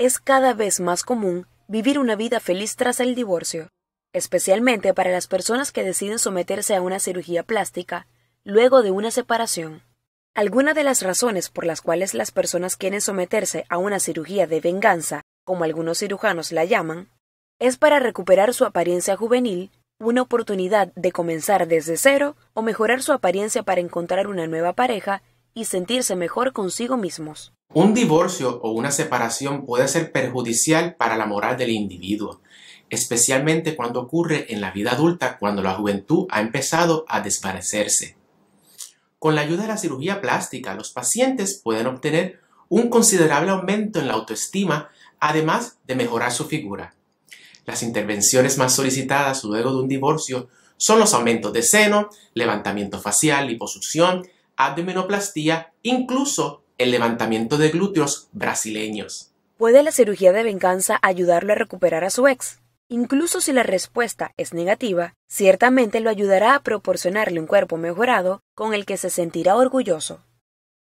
es cada vez más común vivir una vida feliz tras el divorcio, especialmente para las personas que deciden someterse a una cirugía plástica luego de una separación. Algunas de las razones por las cuales las personas quieren someterse a una cirugía de venganza, como algunos cirujanos la llaman, es para recuperar su apariencia juvenil, una oportunidad de comenzar desde cero o mejorar su apariencia para encontrar una nueva pareja y sentirse mejor consigo mismos. Un divorcio o una separación puede ser perjudicial para la moral del individuo, especialmente cuando ocurre en la vida adulta cuando la juventud ha empezado a desvanecerse. Con la ayuda de la cirugía plástica, los pacientes pueden obtener un considerable aumento en la autoestima, además de mejorar su figura. Las intervenciones más solicitadas luego de un divorcio son los aumentos de seno, levantamiento facial, liposucción, abdominoplastía, incluso el levantamiento de glúteos brasileños. ¿Puede la cirugía de venganza ayudarlo a recuperar a su ex? Incluso si la respuesta es negativa, ciertamente lo ayudará a proporcionarle un cuerpo mejorado con el que se sentirá orgulloso.